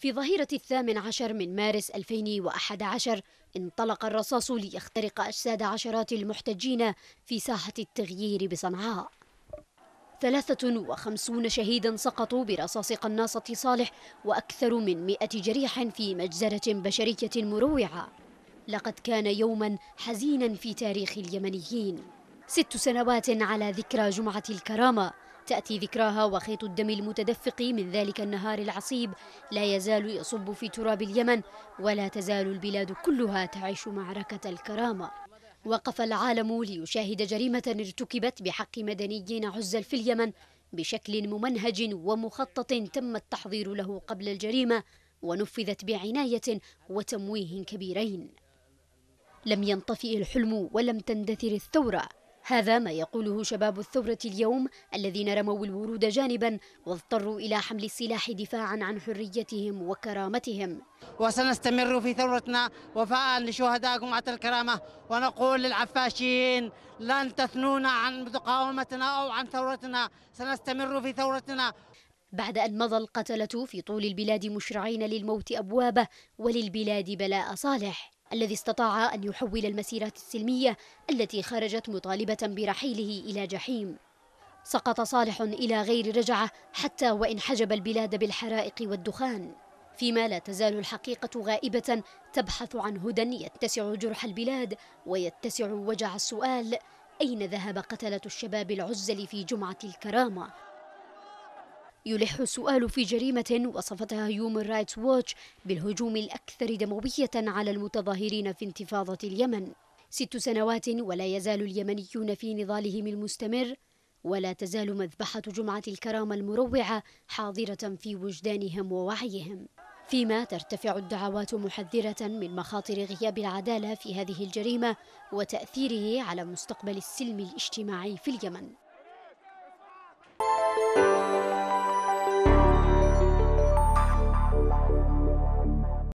في ظهيرة الثامن عشر من مارس 2011 انطلق الرصاص ليخترق أجساد عشرات المحتجين في ساحة التغيير بصنعاء 53 شهيدا سقطوا برصاص قناصة صالح وأكثر من 100 جريح في مجزرة بشرية مروعة لقد كان يوما حزينا في تاريخ اليمنيين ست سنوات على ذكرى جمعة الكرامة تأتي ذكراها وخيط الدم المتدفق من ذلك النهار العصيب لا يزال يصب في تراب اليمن ولا تزال البلاد كلها تعيش معركة الكرامة وقف العالم ليشاهد جريمة ارتكبت بحق مدنيين عزل في اليمن بشكل ممنهج ومخطط تم التحضير له قبل الجريمة ونفذت بعناية وتمويه كبيرين لم ينطفئ الحلم ولم تندثر الثورة هذا ما يقوله شباب الثورة اليوم الذين رموا الورود جانبا واضطروا إلى حمل السلاح دفاعا عن حريتهم وكرامتهم وسنستمر في ثورتنا وفاء لشهدائكم عطر الكرامة ونقول للعفاشيين لن تثنونا عن مقاومتنا أو عن ثورتنا سنستمر في ثورتنا بعد أن مضى القتلة في طول البلاد مشرعين للموت أبوابه وللبلاد بلاء صالح الذي استطاع أن يحول المسيرات السلمية التي خرجت مطالبة برحيله إلى جحيم سقط صالح إلى غير رجعة حتى وإن حجب البلاد بالحرائق والدخان فيما لا تزال الحقيقة غائبة تبحث عن هدى يتسع جرح البلاد ويتسع وجع السؤال أين ذهب قتلة الشباب العزل في جمعة الكرامة؟ يلح السؤال في جريمة وصفتها هيومن رايتس ووتش بالهجوم الأكثر دموية على المتظاهرين في انتفاضة اليمن ست سنوات ولا يزال اليمنيون في نضالهم المستمر ولا تزال مذبحة جمعة الكرامة المروعة حاضرة في وجدانهم ووعيهم فيما ترتفع الدعوات محذرة من مخاطر غياب العدالة في هذه الجريمة وتأثيره على مستقبل السلم الاجتماعي في اليمن.